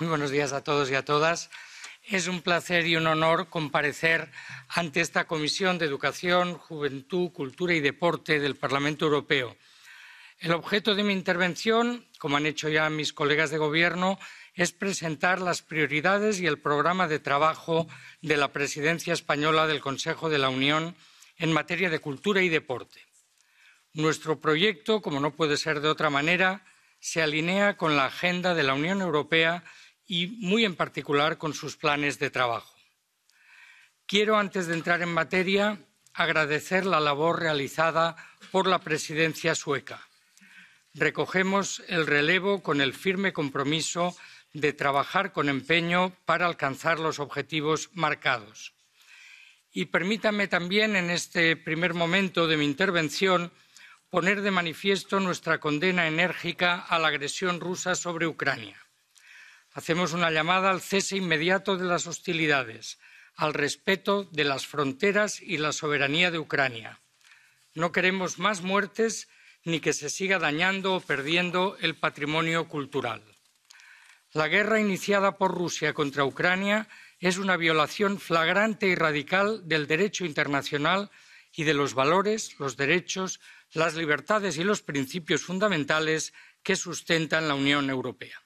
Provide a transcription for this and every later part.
Muy buenos días a todos y a todas. Es un placer y un honor comparecer ante esta Comisión de Educación, Juventud, Cultura y Deporte del Parlamento Europeo. El objeto de mi intervención, como han hecho ya mis colegas de Gobierno, es presentar las prioridades y el programa de trabajo de la Presidencia española del Consejo de la Unión en materia de cultura y deporte. Nuestro proyecto, como no puede ser de otra manera, se alinea con la agenda de la Unión Europea y muy en particular con sus planes de trabajo. Quiero, antes de entrar en materia, agradecer la labor realizada por la presidencia sueca. Recogemos el relevo con el firme compromiso de trabajar con empeño para alcanzar los objetivos marcados. Y permítame también, en este primer momento de mi intervención, poner de manifiesto nuestra condena enérgica a la agresión rusa sobre Ucrania. Hacemos una llamada al cese inmediato de las hostilidades, al respeto de las fronteras y la soberanía de Ucrania. No queremos más muertes ni que se siga dañando o perdiendo el patrimonio cultural. La guerra iniciada por Rusia contra Ucrania es una violación flagrante y radical del derecho internacional y de los valores, los derechos, las libertades y los principios fundamentales que sustentan la Unión Europea.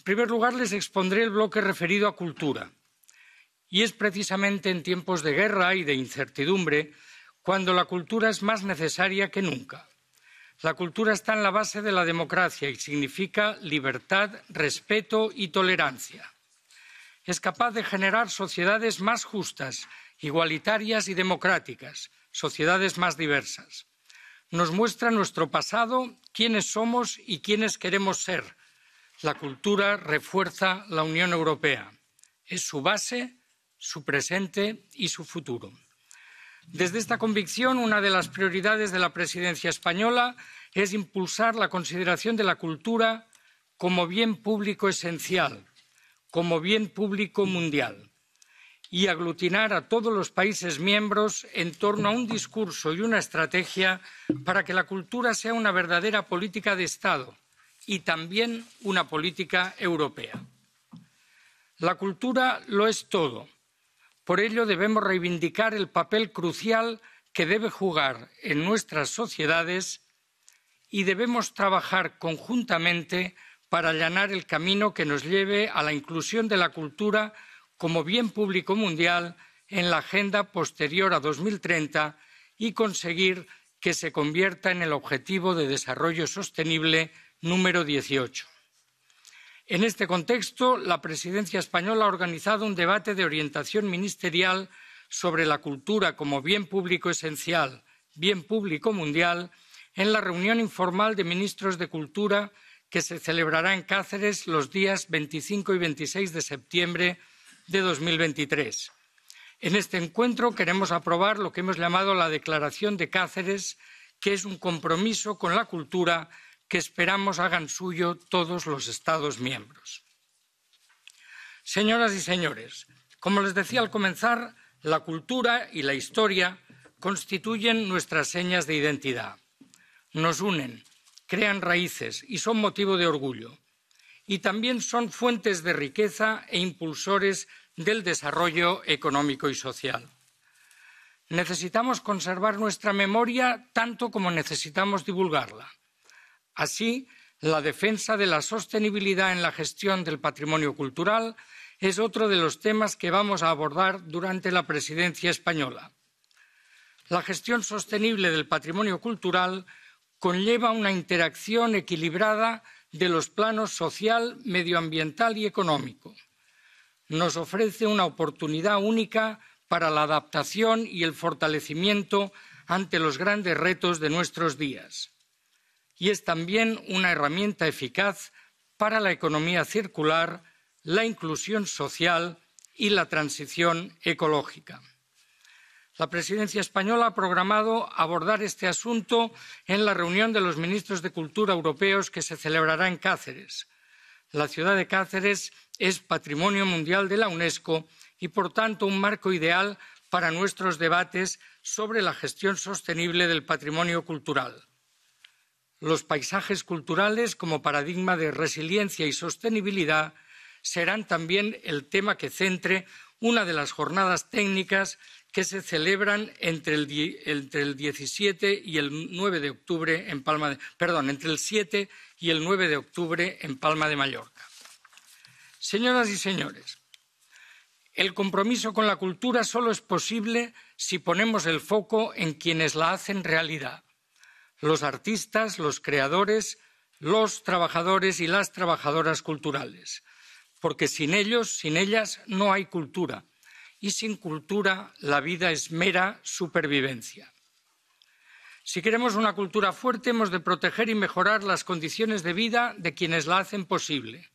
En primer lugar, les expondré el bloque referido a cultura. Y es precisamente en tiempos de guerra y de incertidumbre cuando la cultura es más necesaria que nunca. La cultura está en la base de la democracia y significa libertad, respeto y tolerancia. Es capaz de generar sociedades más justas, igualitarias y democráticas, sociedades más diversas. Nos muestra nuestro pasado, quiénes somos y quiénes queremos ser la cultura refuerza la Unión Europea. Es su base, su presente y su futuro. Desde esta convicción, una de las prioridades de la presidencia española es impulsar la consideración de la cultura como bien público esencial, como bien público mundial, y aglutinar a todos los países miembros en torno a un discurso y una estrategia para que la cultura sea una verdadera política de Estado, y también una política europea. La cultura lo es todo. Por ello debemos reivindicar el papel crucial que debe jugar en nuestras sociedades y debemos trabajar conjuntamente para allanar el camino que nos lleve a la inclusión de la cultura como bien público mundial en la agenda posterior a 2030 y conseguir que se convierta en el objetivo de desarrollo sostenible número 18. En este contexto, la presidencia española ha organizado un debate de orientación ministerial sobre la cultura como bien público esencial, bien público mundial, en la reunión informal de ministros de Cultura que se celebrará en Cáceres los días 25 y 26 de septiembre de 2023. En este encuentro queremos aprobar lo que hemos llamado la Declaración de Cáceres, que es un compromiso con la cultura que esperamos hagan suyo todos los Estados miembros. Señoras y señores, como les decía al comenzar, la cultura y la historia constituyen nuestras señas de identidad. Nos unen, crean raíces y son motivo de orgullo. Y también son fuentes de riqueza e impulsores del desarrollo económico y social. Necesitamos conservar nuestra memoria tanto como necesitamos divulgarla así la defensa de la sostenibilidad en la gestión del patrimonio cultural es otro de los temas que vamos a abordar durante la presidencia española. La gestión sostenible del patrimonio cultural conlleva una interacción equilibrada de los planos social, medioambiental y económico. Nos ofrece una oportunidad única para la adaptación y el fortalecimiento ante los grandes retos de nuestros días y es también una herramienta eficaz para la economía circular, la inclusión social y la transición ecológica. La presidencia española ha programado abordar este asunto en la reunión de los ministros de Cultura europeos que se celebrará en Cáceres. La ciudad de Cáceres es Patrimonio Mundial de la UNESCO y, por tanto, un marco ideal para nuestros debates sobre la gestión sostenible del patrimonio cultural los paisajes culturales como paradigma de resiliencia y sostenibilidad serán también el tema que centre una de las jornadas técnicas que se celebran entre el, 17 y el 9 de octubre entre el 7 y el 9 de octubre en Palma de Mallorca. Señoras y señores, el compromiso con la cultura solo es posible si ponemos el foco en quienes la hacen realidad los artistas, los creadores, los trabajadores y las trabajadoras culturales, porque sin ellos, sin ellas, no hay cultura, y sin cultura la vida es mera supervivencia. Si queremos una cultura fuerte, hemos de proteger y mejorar las condiciones de vida de quienes la hacen posible.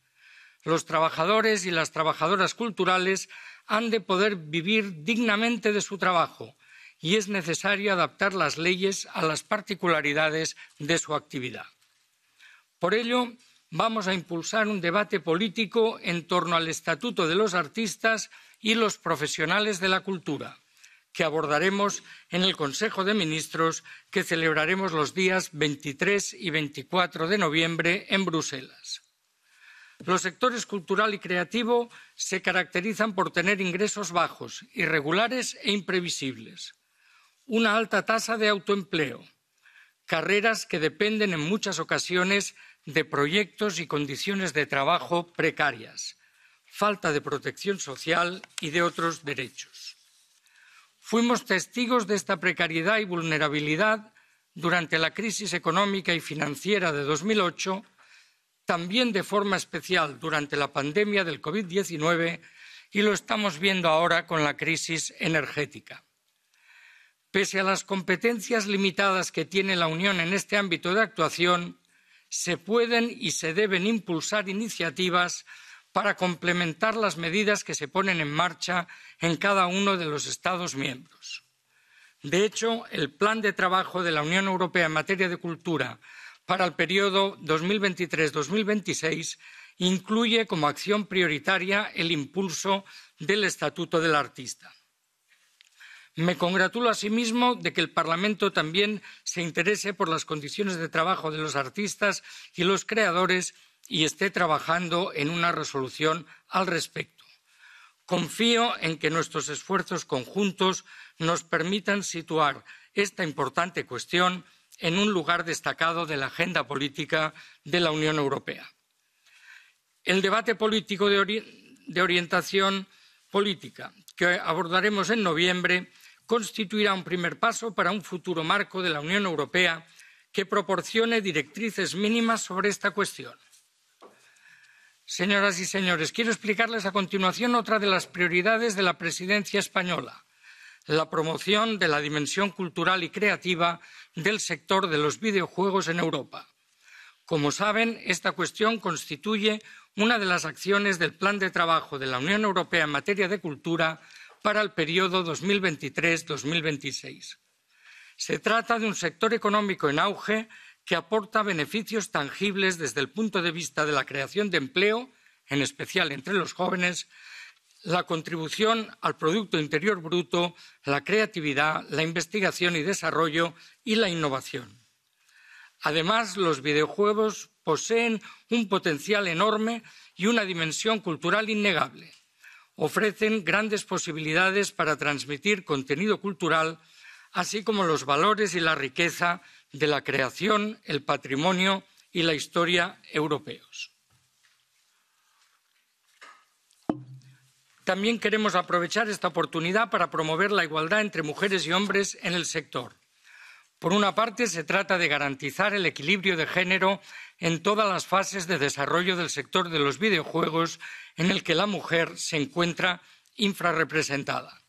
Los trabajadores y las trabajadoras culturales han de poder vivir dignamente de su trabajo, y es necesario adaptar las leyes a las particularidades de su actividad. Por ello, vamos a impulsar un debate político en torno al Estatuto de los Artistas y los profesionales de la cultura, que abordaremos en el Consejo de Ministros que celebraremos los días 23 y 24 de noviembre en Bruselas. Los sectores cultural y creativo se caracterizan por tener ingresos bajos, irregulares e imprevisibles una alta tasa de autoempleo, carreras que dependen en muchas ocasiones de proyectos y condiciones de trabajo precarias, falta de protección social y de otros derechos. Fuimos testigos de esta precariedad y vulnerabilidad durante la crisis económica y financiera de 2008, también de forma especial durante la pandemia del COVID-19 y lo estamos viendo ahora con la crisis energética. Pese a las competencias limitadas que tiene la Unión en este ámbito de actuación, se pueden y se deben impulsar iniciativas para complementar las medidas que se ponen en marcha en cada uno de los Estados miembros. De hecho, el Plan de Trabajo de la Unión Europea en materia de cultura para el periodo 2023-2026 incluye como acción prioritaria el impulso del Estatuto del Artista me congratulo asimismo de que el parlamento también se interese por las condiciones de trabajo de los artistas y los creadores y esté trabajando en una resolución al respecto. confío en que nuestros esfuerzos conjuntos nos permitan situar esta importante cuestión en un lugar destacado de la agenda política de la unión europea. el debate político de, orientación política que abordaremos en noviembre constituirá un primer paso para un futuro marco de la Unión Europea que proporcione directrices mínimas sobre esta cuestión. Señoras y señores, quiero explicarles a continuación otra de las prioridades de la presidencia española, la promoción de la dimensión cultural y creativa del sector de los videojuegos en Europa. Como saben, esta cuestión constituye una de las acciones del Plan de Trabajo de la Unión Europea en materia de cultura para el periodo 2023-2026. Se trata de un sector económico en auge que aporta beneficios tangibles desde el punto de vista de la creación de empleo, en especial entre los jóvenes, la contribución al Producto Interior Bruto, la creatividad, la investigación y desarrollo y la innovación. Además, los videojuegos poseen un potencial enorme y una dimensión cultural innegable ofrecen grandes posibilidades para transmitir contenido cultural, así como los valores y la riqueza de la creación, el patrimonio y la historia europeos. También queremos aprovechar esta oportunidad para promover la igualdad entre mujeres y hombres en el sector por una parte, se trata de garantizar el equilibrio de género en todas las fases de desarrollo del sector de los videojuegos en el que la mujer se encuentra infrarrepresentada.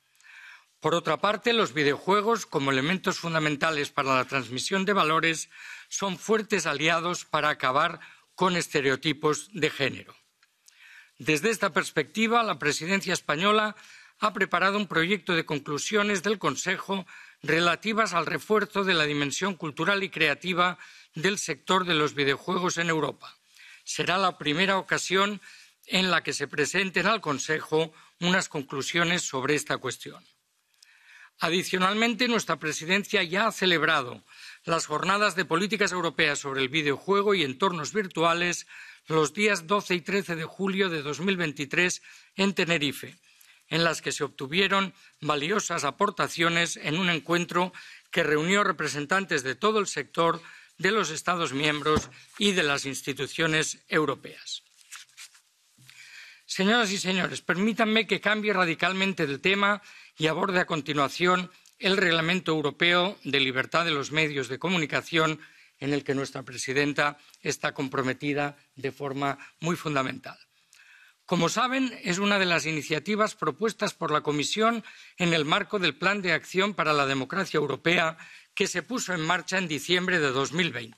Por otra parte, los videojuegos, como elementos fundamentales para la transmisión de valores, son fuertes aliados para acabar con estereotipos de género. Desde esta perspectiva, la presidencia española ha preparado un proyecto de conclusiones del Consejo relativas al refuerzo de la dimensión cultural y creativa del sector de los videojuegos en Europa. Será la primera ocasión en la que se presenten al Consejo unas conclusiones sobre esta cuestión. Adicionalmente, nuestra presidencia ya ha celebrado las jornadas de políticas europeas sobre el videojuego y entornos virtuales los días 12 y 13 de julio de 2023 en Tenerife en las que se obtuvieron valiosas aportaciones en un encuentro que reunió representantes de todo el sector, de los Estados miembros y de las instituciones europeas. Señoras y señores, permítanme que cambie radicalmente el tema y aborde a continuación el Reglamento Europeo de Libertad de los Medios de Comunicación, en el que nuestra presidenta está comprometida de forma muy fundamental. Como saben, es una de las iniciativas propuestas por la Comisión en el marco del Plan de Acción para la Democracia Europea que se puso en marcha en diciembre de 2020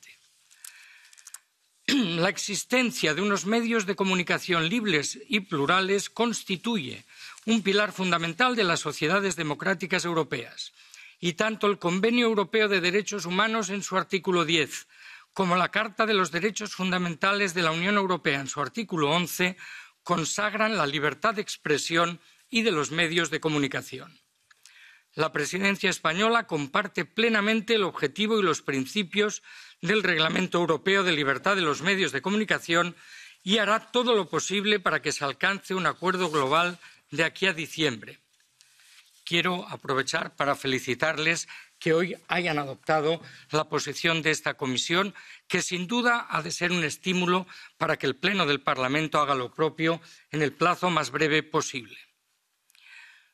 la existencia de unos medios de comunicación libres y plurales constituye un pilar fundamental de las sociedades democráticas europeas y tanto el Convenio Europeo de Derechos Humanos en su artículo 10 como la Carta de los Derechos Fundamentales de la Unión Europea en su artículo 11 consagran la libertad de expresión y de los medios de comunicación. La presidencia española comparte plenamente el objetivo y los principios del Reglamento Europeo de Libertad de los Medios de Comunicación y hará todo lo posible para que se alcance un acuerdo global de aquí a diciembre. Quiero aprovechar para felicitarles que hoy hayan adoptado la posición de esta comisión, que sin duda ha de ser un estímulo para que el Pleno del Parlamento haga lo propio en el plazo más breve posible.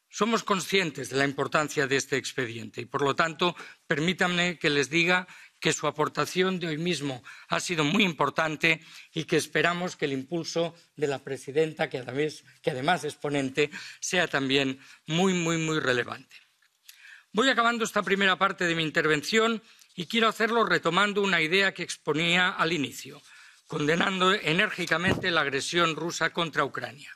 Somos conscientes de la importancia de este expediente y, por lo tanto, permítanme que les diga que su aportación de hoy mismo ha sido muy importante y que esperamos que el impulso de la presidenta, que además, es ponente, sea también muy, muy, muy relevante voy acabando esta primera parte de mi intervención y quiero hacerlo retomando una idea que exponía al inicio condenando enérgicamente la agresión rusa contra Ucrania.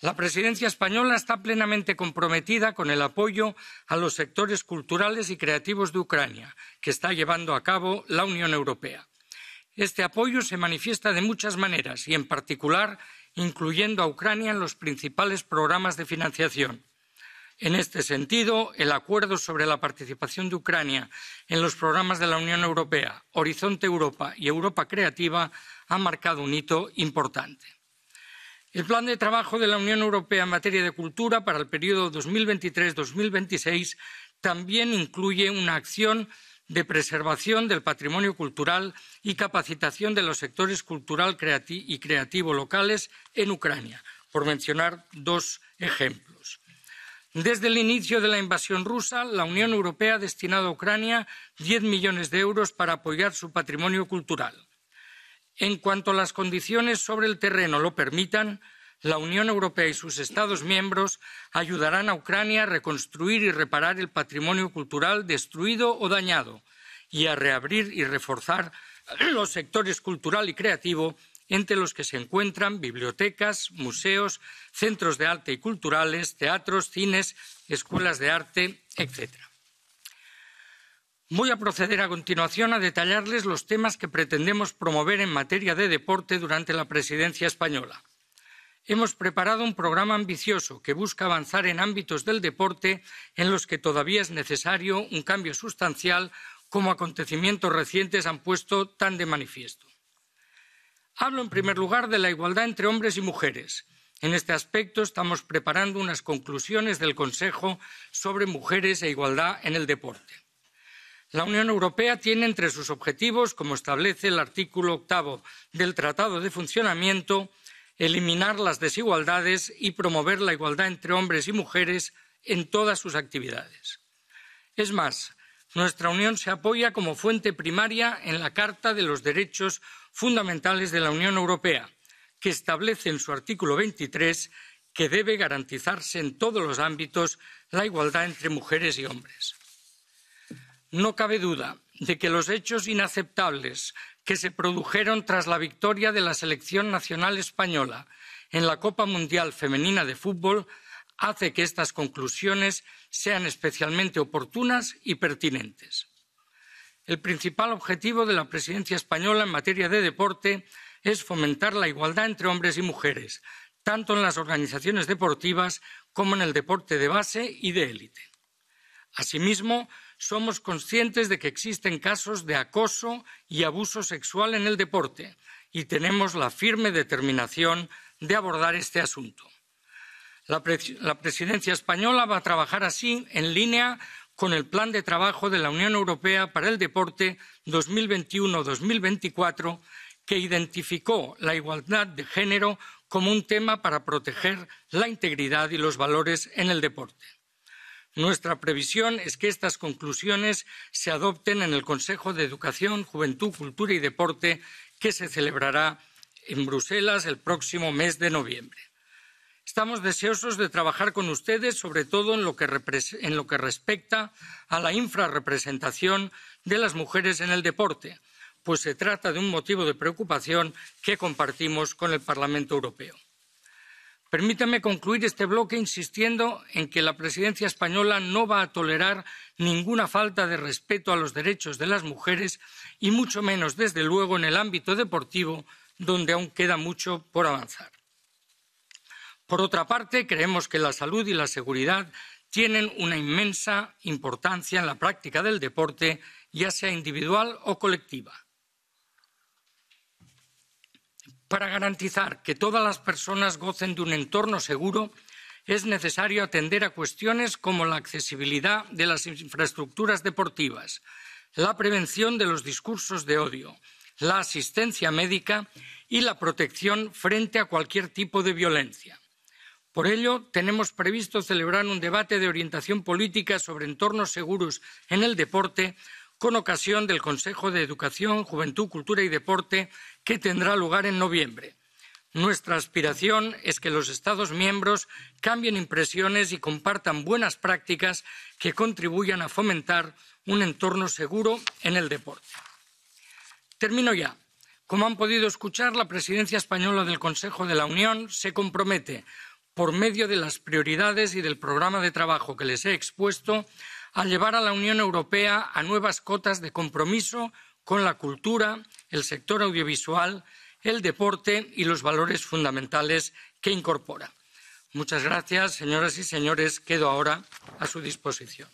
La presidencia española está plenamente comprometida con el apoyo a los sectores culturales y creativos de Ucrania, que está llevando a cabo la Unión Europea. Este apoyo se manifiesta de muchas maneras y, en particular, incluyendo a Ucrania en los principales programas de financiación. En este sentido, el acuerdo sobre la participación de Ucrania en los programas de la Unión Europea, Horizonte Europa y Europa Creativa ha marcado un hito importante. El plan de trabajo de la Unión Europea en materia de cultura para el periodo 2023-2026 también incluye una acción de preservación del patrimonio cultural y capacitación de los sectores cultural y creativo locales en Ucrania, por mencionar dos ejemplos. Desde el inicio de la invasión rusa, la Unión Europea ha destinado a Ucrania 10 millones de euros para apoyar su patrimonio cultural. En cuanto las condiciones sobre el terreno lo permitan, la Unión Europea y sus Estados miembros ayudarán a Ucrania a reconstruir y reparar el patrimonio cultural destruido o dañado y a reabrir y reforzar los sectores cultural y creativo entre los que se encuentran bibliotecas, museos, centros de arte y culturales, teatros, cines, escuelas de arte, etc. Voy a proceder a continuación a detallarles los temas que pretendemos promover en materia de deporte durante la presidencia española. Hemos preparado un programa ambicioso que busca avanzar en ámbitos del deporte en los que todavía es necesario un cambio sustancial como acontecimientos recientes han puesto tan de manifiesto. Hablo en primer lugar de la igualdad entre hombres y mujeres. En este aspecto estamos preparando unas conclusiones del Consejo sobre mujeres e igualdad en el deporte. La Unión Europea tiene entre sus objetivos, como establece el artículo octavo del Tratado de Funcionamiento, eliminar las desigualdades y promover la igualdad entre hombres y mujeres en todas sus actividades. Es más, nuestra Unión se apoya como fuente primaria en la Carta de los Derechos Fundamentales de la Unión Europea, que establece en su artículo 23 que debe garantizarse en todos los ámbitos la igualdad entre mujeres y hombres. No cabe duda de que los hechos inaceptables que se produjeron tras la victoria de la selección nacional española en la Copa Mundial Femenina de Fútbol hace que estas conclusiones sean especialmente oportunas y pertinentes. El principal objetivo de la presidencia española en materia de deporte es fomentar la igualdad entre hombres y mujeres, tanto en las organizaciones deportivas como en el deporte de base y de élite. Asimismo, somos conscientes de que existen casos de acoso y abuso sexual en el deporte y tenemos la firme determinación de abordar este asunto. La, presidencia española va a trabajar así en línea con el Plan de Trabajo de la Unión Europea para el Deporte 2021-2024, que identificó la igualdad de género como un tema para proteger la integridad y los valores en el deporte. Nuestra previsión es que estas conclusiones se adopten en el Consejo de Educación, Juventud, Cultura y Deporte, que se celebrará en Bruselas el próximo mes de noviembre. Estamos deseosos de trabajar con ustedes, sobre todo en lo que, respecta a la infrarrepresentación de las mujeres en el deporte, pues se trata de un motivo de preocupación que compartimos con el Parlamento Europeo. Permítame concluir este bloque insistiendo en que la presidencia española no va a tolerar ninguna falta de respeto a los derechos de las mujeres y mucho menos, desde luego, en el ámbito deportivo, donde aún queda mucho por avanzar. Por otra parte, creemos que la salud y la seguridad tienen una inmensa importancia en la práctica del deporte, ya sea individual o colectiva. Para garantizar que todas las personas gocen de un entorno seguro, es necesario atender a cuestiones como la accesibilidad de las infraestructuras deportivas, la prevención de los discursos de odio, la asistencia médica y la protección frente a cualquier tipo de violencia. Por ello, tenemos previsto celebrar un debate de orientación política sobre entornos seguros en el deporte con ocasión del Consejo de Educación, Juventud, Cultura y Deporte que tendrá lugar en noviembre. Nuestra aspiración es que los Estados miembros cambien impresiones y compartan buenas prácticas que contribuyan a fomentar un entorno seguro en el deporte. Termino ya. Como han podido escuchar, la presidencia española del Consejo de la Unión se compromete por medio de las prioridades y del programa de trabajo que les he expuesto, a llevar a la Unión Europea a nuevas cotas de compromiso con la cultura, el sector audiovisual, el deporte y los valores fundamentales que incorpora. Muchas gracias, señoras y señores. Quedo ahora a su disposición.